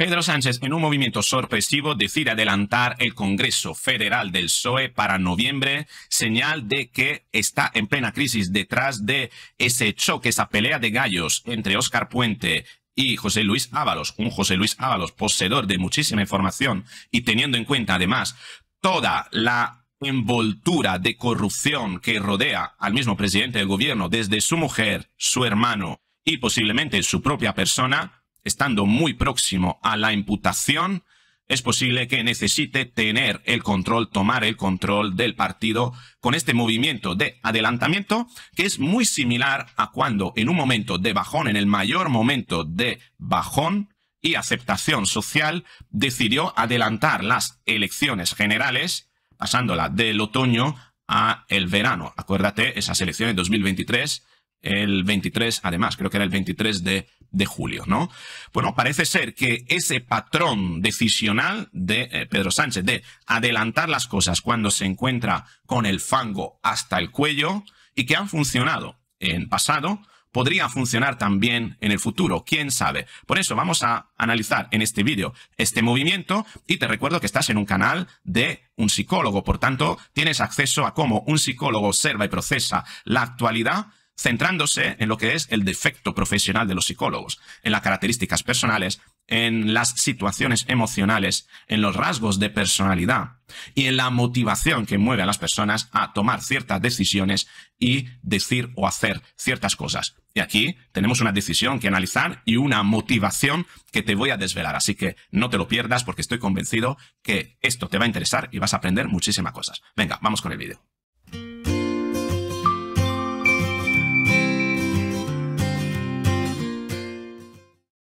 Pedro Sánchez, en un movimiento sorpresivo, decide adelantar el Congreso Federal del PSOE para noviembre, señal de que está en plena crisis detrás de ese choque, esa pelea de gallos entre Óscar Puente y José Luis Ábalos, un José Luis Ábalos poseedor de muchísima información y teniendo en cuenta además toda la envoltura de corrupción que rodea al mismo presidente del gobierno desde su mujer, su hermano y posiblemente su propia persona, estando muy próximo a la imputación, es posible que necesite tener el control, tomar el control del partido con este movimiento de adelantamiento que es muy similar a cuando en un momento de bajón, en el mayor momento de bajón y aceptación social, decidió adelantar las elecciones generales, pasándola del otoño a el verano. Acuérdate, esas elecciones 2023, el 23, además, creo que era el 23 de de julio, ¿no? Bueno, parece ser que ese patrón decisional de eh, Pedro Sánchez de adelantar las cosas cuando se encuentra con el fango hasta el cuello y que han funcionado en pasado, podría funcionar también en el futuro, quién sabe. Por eso vamos a analizar en este vídeo este movimiento y te recuerdo que estás en un canal de un psicólogo, por tanto tienes acceso a cómo un psicólogo observa y procesa la actualidad centrándose en lo que es el defecto profesional de los psicólogos, en las características personales, en las situaciones emocionales, en los rasgos de personalidad y en la motivación que mueve a las personas a tomar ciertas decisiones y decir o hacer ciertas cosas. Y aquí tenemos una decisión que analizar y una motivación que te voy a desvelar. Así que no te lo pierdas porque estoy convencido que esto te va a interesar y vas a aprender muchísimas cosas. Venga, vamos con el vídeo.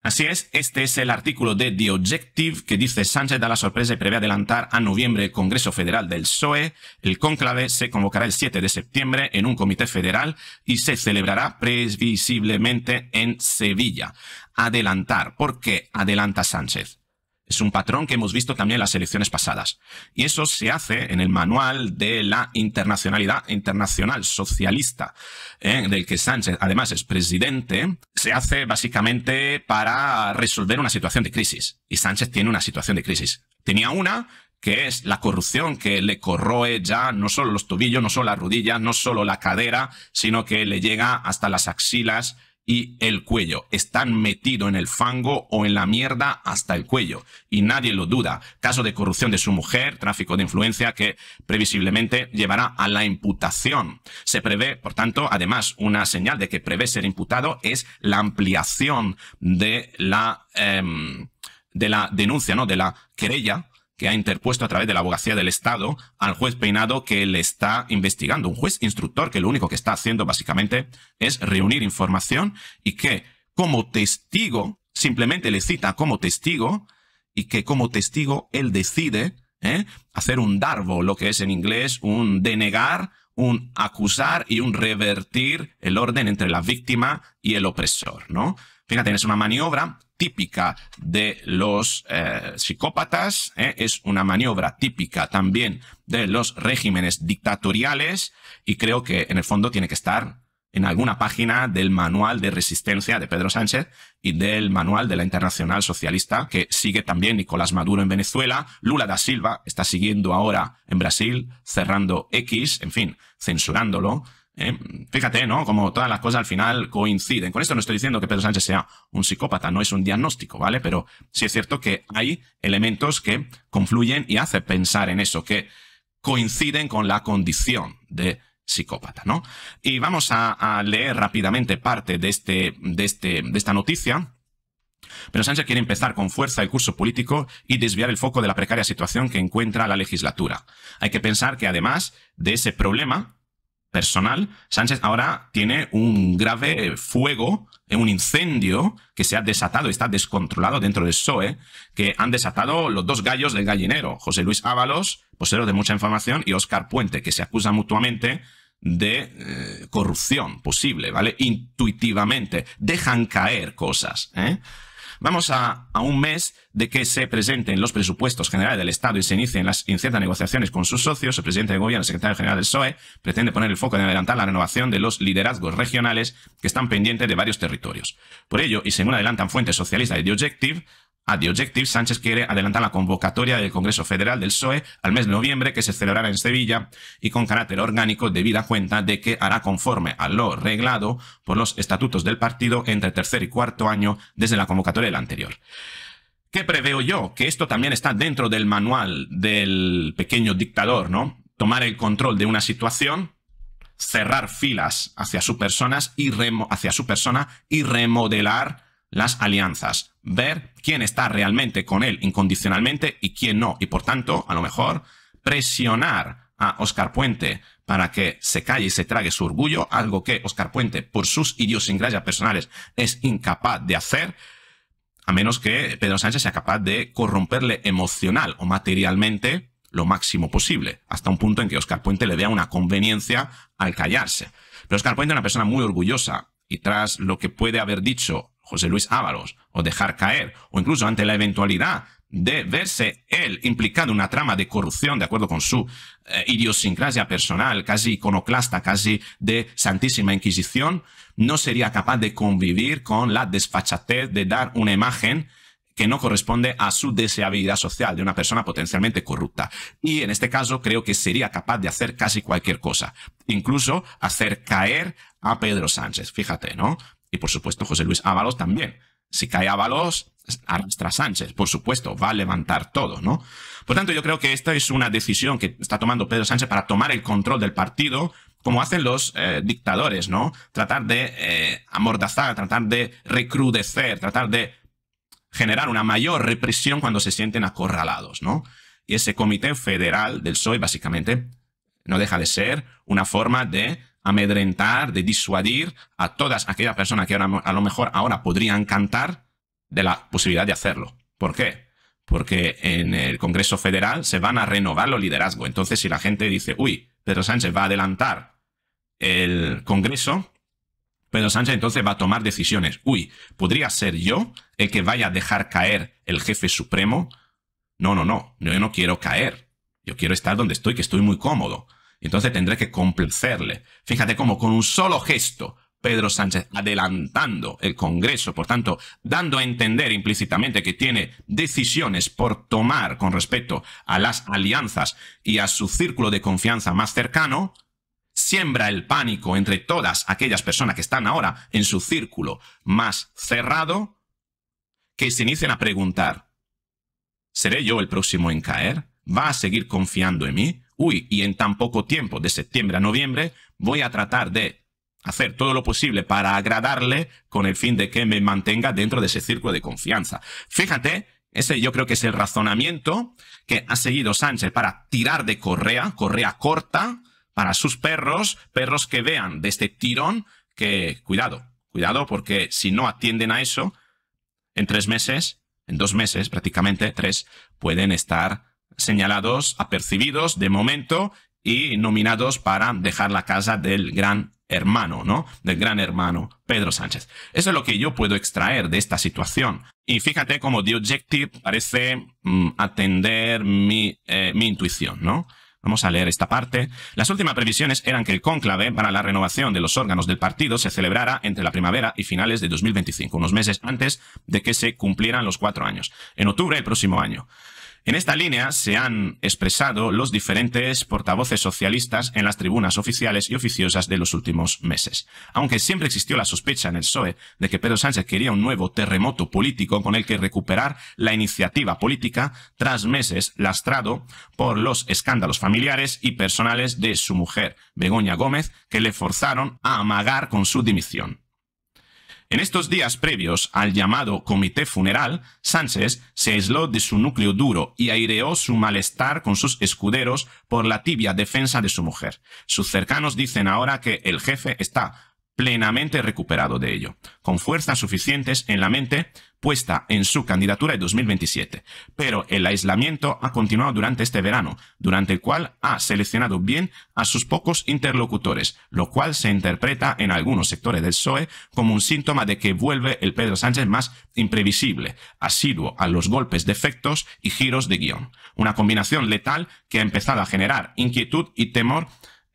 Así es, este es el artículo de The Objective que dice Sánchez da la sorpresa y prevé adelantar a noviembre el Congreso Federal del PSOE. El cónclave se convocará el 7 de septiembre en un comité federal y se celebrará previsiblemente en Sevilla. Adelantar. ¿Por qué adelanta Sánchez? Es un patrón que hemos visto también en las elecciones pasadas. Y eso se hace en el manual de la internacionalidad internacional socialista, del ¿eh? que Sánchez además es presidente. Se hace básicamente para resolver una situación de crisis. Y Sánchez tiene una situación de crisis. Tenía una que es la corrupción que le corroe ya no solo los tobillos, no solo las rodillas, no solo la cadera, sino que le llega hasta las axilas y el cuello. Están metidos en el fango o en la mierda hasta el cuello. Y nadie lo duda. Caso de corrupción de su mujer, tráfico de influencia que previsiblemente llevará a la imputación. Se prevé, por tanto, además, una señal de que prevé ser imputado es la ampliación de la, em, de la denuncia, ¿no? De la querella que ha interpuesto a través de la abogacía del Estado al juez Peinado que le está investigando, un juez instructor que lo único que está haciendo básicamente es reunir información y que como testigo, simplemente le cita como testigo y que como testigo él decide ¿eh? hacer un darbo, lo que es en inglés un denegar, un acusar y un revertir el orden entre la víctima y el opresor, ¿no? Fíjate, es una maniobra típica de los eh, psicópatas, eh, es una maniobra típica también de los regímenes dictatoriales y creo que en el fondo tiene que estar en alguna página del manual de resistencia de Pedro Sánchez y del manual de la Internacional Socialista que sigue también Nicolás Maduro en Venezuela, Lula da Silva está siguiendo ahora en Brasil, cerrando X, en fin, censurándolo. Eh, fíjate, ¿no? Como todas las cosas al final coinciden. Con esto no estoy diciendo que Pedro Sánchez sea un psicópata, no es un diagnóstico, ¿vale? Pero sí es cierto que hay elementos que confluyen y hace pensar en eso, que coinciden con la condición de psicópata, ¿no? Y vamos a, leer rápidamente parte de, este, de, este, de esta noticia. Pero Sánchez quiere empezar con fuerza el curso político y desviar el foco de la precaria situación que encuentra la legislatura. Hay que pensar que además de ese problema, personal, Sánchez ahora tiene un grave fuego, eh, un incendio que se ha desatado, y está descontrolado dentro de SOE, que han desatado los dos gallos del gallinero, José Luis Ábalos, posero de mucha información, y Óscar Puente, que se acusa mutuamente de eh, corrupción posible, ¿vale? Intuitivamente, dejan caer cosas, ¿eh? Vamos a, un mes de que se presenten los presupuestos generales del Estado y se inicien las inciertas negociaciones con sus socios. El presidente de gobierno, el secretario general del PSOE, pretende poner el foco en adelantar la renovación de los liderazgos regionales que están pendientes de varios territorios. Por ello, y según adelantan fuentes socialistas de The Objective, a The Objective, Sánchez quiere adelantar la convocatoria del Congreso Federal del PSOE al mes de noviembre que se celebrará en Sevilla y con carácter orgánico debida cuenta de que hará conforme a lo reglado por los estatutos del partido entre tercer y cuarto año desde la convocatoria el anterior. ¿Qué preveo yo? Que esto también está dentro del manual del pequeño dictador, ¿no? Tomar el control de una situación, cerrar filas hacia sus personas y hacia su persona y remodelar las alianzas, ver quién está realmente con él incondicionalmente y quién no, y por tanto, a lo mejor, presionar a Oscar Puente para que se calle y se trague su orgullo, algo que Oscar Puente, por sus idiosincrasias personales, es incapaz de hacer, a menos que Pedro Sánchez sea capaz de corromperle emocional o materialmente lo máximo posible, hasta un punto en que Oscar Puente le vea una conveniencia al callarse. Pero Oscar Puente es una persona muy orgullosa y tras lo que puede haber dicho José Luis Ábalos o dejar caer, o incluso ante la eventualidad de verse él implicado en una trama de corrupción de acuerdo con su eh, idiosincrasia personal, casi iconoclasta, casi de Santísima Inquisición, no sería capaz de convivir con la desfachatez de dar una imagen que no corresponde a su deseabilidad social de una persona potencialmente corrupta. Y en este caso creo que sería capaz de hacer casi cualquier cosa, incluso hacer caer a Pedro Sánchez, fíjate, ¿no? Y por supuesto José Luis Ábalos también si cae Ábalos, arrastra Sánchez, por supuesto, va a levantar todo, ¿no? Por tanto, yo creo que esta es una decisión que está tomando Pedro Sánchez para tomar el control del partido, como hacen los eh, dictadores, ¿no? Tratar de eh, amordazar, tratar de recrudecer, tratar de generar una mayor represión cuando se sienten acorralados, ¿no? Y ese comité federal del PSOE, básicamente, no deja de ser una forma de amedrentar, de disuadir a todas aquellas personas que ahora, a lo mejor ahora podrían cantar de la posibilidad de hacerlo. ¿Por qué? Porque en el Congreso Federal se van a renovar los liderazgos. Entonces, si la gente dice, uy, Pedro Sánchez va a adelantar el Congreso, Pedro Sánchez entonces va a tomar decisiones. Uy, ¿podría ser yo el que vaya a dejar caer el jefe supremo? No, no, no, yo no quiero caer. Yo quiero estar donde estoy, que estoy muy cómodo. Entonces tendré que complacerle. Fíjate cómo con un solo gesto Pedro Sánchez adelantando el Congreso, por tanto, dando a entender implícitamente que tiene decisiones por tomar con respecto a las alianzas y a su círculo de confianza más cercano, siembra el pánico entre todas aquellas personas que están ahora en su círculo más cerrado, que se inician a preguntar, ¿seré yo el próximo en caer? ¿Va a seguir confiando en mí? uy, y en tan poco tiempo, de septiembre a noviembre, voy a tratar de hacer todo lo posible para agradarle con el fin de que me mantenga dentro de ese círculo de confianza. Fíjate, ese yo creo que es el razonamiento que ha seguido Sánchez para tirar de correa, correa corta, para sus perros, perros que vean de este tirón que, cuidado, cuidado, porque si no atienden a eso, en tres meses, en dos meses prácticamente, tres, pueden estar señalados, apercibidos de momento y nominados para dejar la casa del gran hermano, ¿no? Del gran hermano Pedro Sánchez. Eso es lo que yo puedo extraer de esta situación. Y fíjate cómo The Objective parece mm, atender mi, eh, mi intuición, ¿no? Vamos a leer esta parte. Las últimas previsiones eran que el cónclave para la renovación de los órganos del partido se celebrara entre la primavera y finales de 2025, unos meses antes de que se cumplieran los cuatro años, en octubre del próximo año. En esta línea se han expresado los diferentes portavoces socialistas en las tribunas oficiales y oficiosas de los últimos meses. Aunque siempre existió la sospecha en el PSOE de que Pedro Sánchez quería un nuevo terremoto político con el que recuperar la iniciativa política tras meses lastrado por los escándalos familiares y personales de su mujer, Begoña Gómez, que le forzaron a amagar con su dimisión. En estos días previos al llamado comité funeral, Sánchez se aisló de su núcleo duro y aireó su malestar con sus escuderos por la tibia defensa de su mujer. Sus cercanos dicen ahora que el jefe está plenamente recuperado de ello, con fuerzas suficientes en la mente puesta en su candidatura de 2027. Pero el aislamiento ha continuado durante este verano, durante el cual ha seleccionado bien a sus pocos interlocutores, lo cual se interpreta en algunos sectores del PSOE como un síntoma de que vuelve el Pedro Sánchez más imprevisible, asiduo a los golpes de efectos y giros de guión. Una combinación letal que ha empezado a generar inquietud y temor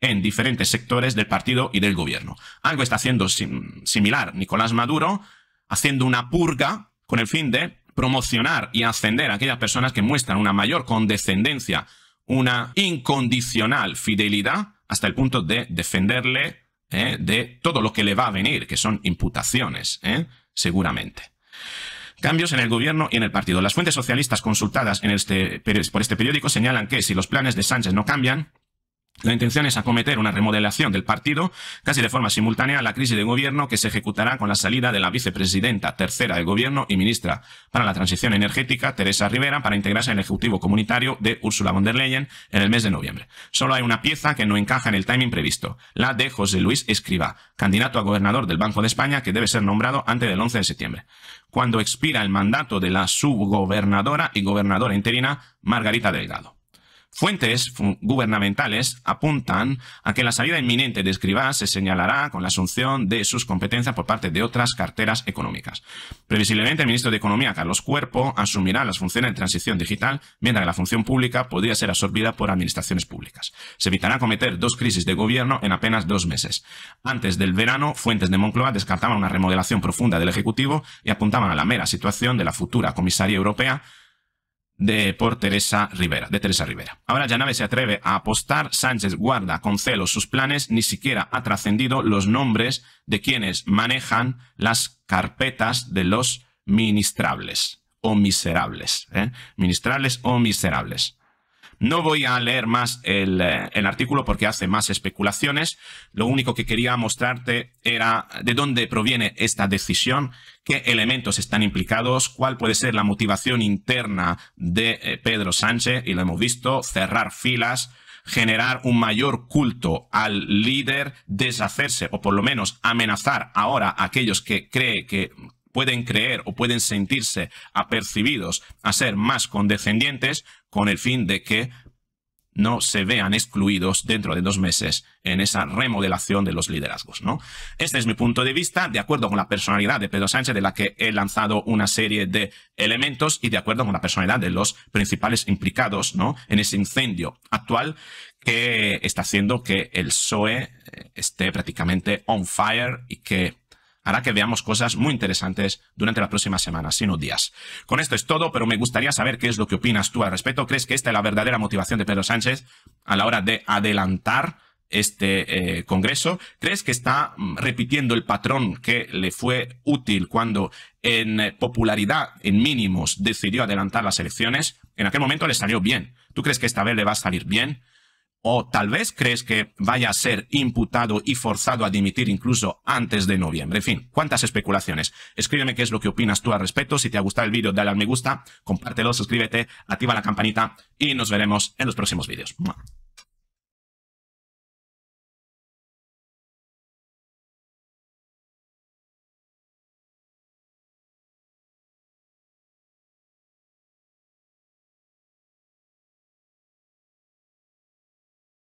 en diferentes sectores del partido y del gobierno. Algo está haciendo similar Nicolás Maduro, haciendo una purga con el fin de promocionar y ascender a aquellas personas que muestran una mayor condescendencia, una incondicional fidelidad, hasta el punto de defenderle eh, de todo lo que le va a venir, que son imputaciones, eh, seguramente. Cambios en el gobierno y en el partido. Las fuentes socialistas consultadas este por este periódico señalan que si los planes de Sánchez no cambian, la intención es acometer una remodelación del partido casi de forma simultánea a la crisis de gobierno que se ejecutará con la salida de la vicepresidenta tercera del gobierno y ministra para la transición energética, Teresa Rivera, para integrarse en el Ejecutivo Comunitario de Ursula von der Leyen en el mes de noviembre. Solo hay una pieza que no encaja en el timing previsto, la de José Luis Escribá, candidato a gobernador del Banco de España que debe ser nombrado antes del 11 de septiembre, cuando expira el mandato de la subgobernadora y gobernadora interina Margarita Delgado. Fuentes gubernamentales apuntan a que la salida inminente de Escribá se señalará con la asunción de sus competencias por parte de otras carteras económicas. Previsiblemente, el ministro de Economía, Carlos Cuerpo, asumirá las funciones de transición digital, mientras que la función pública podría ser absorbida por administraciones públicas. Se evitará cometer dos crisis de gobierno en apenas dos meses. Antes del verano, fuentes de Moncloa descartaban una remodelación profunda del Ejecutivo y apuntaban a la mera situación de la futura Comisaria europea de, por Teresa Rivera, de Teresa Rivera. Ahora Yanave se atreve a apostar, Sánchez guarda con celos sus planes, ni siquiera ha trascendido los nombres de quienes manejan las carpetas de los ministrables o miserables, ¿eh? ministrables o miserables. No voy a leer más eh, el, artículo porque hace más especulaciones. Lo único que quería mostrarte era de dónde proviene esta decisión, qué elementos están implicados, cuál puede ser la motivación interna de eh, Pedro Sánchez, y lo hemos visto, cerrar filas, generar un mayor culto al líder, deshacerse o por lo menos amenazar ahora a aquellos que cree que pueden creer o pueden sentirse apercibidos a ser más condescendientes con el fin de que no se vean excluidos dentro de dos meses en esa remodelación de los liderazgos, ¿no? Este es mi punto de vista, de acuerdo con la personalidad de Pedro Sánchez, de la que he lanzado una serie de elementos y de acuerdo con la personalidad de los principales implicados, ¿no? En ese incendio actual que está haciendo que el PSOE eh, esté prácticamente on fire y que hará que veamos cosas muy interesantes durante las próximas semanas, no días. Con esto es todo, pero me gustaría saber qué es lo que opinas tú al respecto. ¿Crees que esta es la verdadera motivación de Pedro Sánchez a la hora de adelantar este eh, Congreso? ¿Crees que está mm, repitiendo el patrón que le fue útil cuando en eh, popularidad, en mínimos, decidió adelantar las elecciones? En aquel momento le salió bien. ¿Tú crees que esta vez le va a salir bien? o tal vez crees que vaya a ser imputado y forzado a dimitir incluso antes de noviembre. En fin, cuántas especulaciones. Escríbeme qué es lo que opinas tú al respecto. Si te ha gustado el vídeo, dale al me gusta, compártelo, suscríbete, activa la campanita y nos veremos en los próximos vídeos.